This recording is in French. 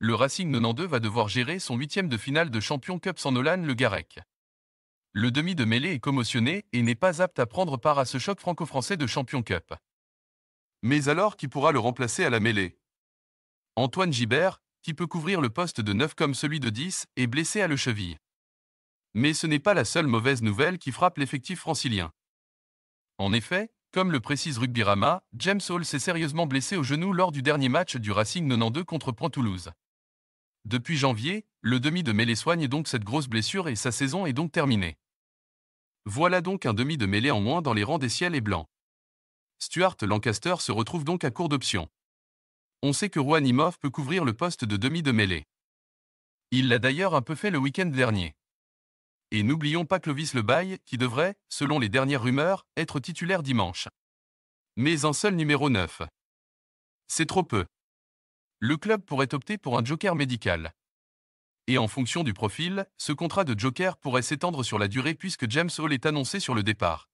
le Racing 92 va devoir gérer son huitième de finale de Champion Cup sans Nolan Le Garec. Le demi de mêlée est commotionné et n'est pas apte à prendre part à ce choc franco-français de Champion Cup. Mais alors qui pourra le remplacer à la mêlée Antoine Gibert, qui peut couvrir le poste de 9 comme celui de 10, est blessé à le cheville. Mais ce n'est pas la seule mauvaise nouvelle qui frappe l'effectif francilien. En effet, comme le précise Rama, James Hall s'est sérieusement blessé au genou lors du dernier match du Racing 92 contre Point Toulouse. Depuis janvier, le demi de mêlée soigne donc cette grosse blessure et sa saison est donc terminée. Voilà donc un demi de mêlée en moins dans les rangs des ciels et blancs. Stuart Lancaster se retrouve donc à court d'options. On sait que Rouanimov peut couvrir le poste de demi de mêlée. Il l'a d'ailleurs un peu fait le week-end dernier. Et n'oublions pas Clovis Le Bail, qui devrait, selon les dernières rumeurs, être titulaire dimanche. Mais en seul numéro 9. C'est trop peu le club pourrait opter pour un joker médical. Et en fonction du profil, ce contrat de joker pourrait s'étendre sur la durée puisque James Hall est annoncé sur le départ.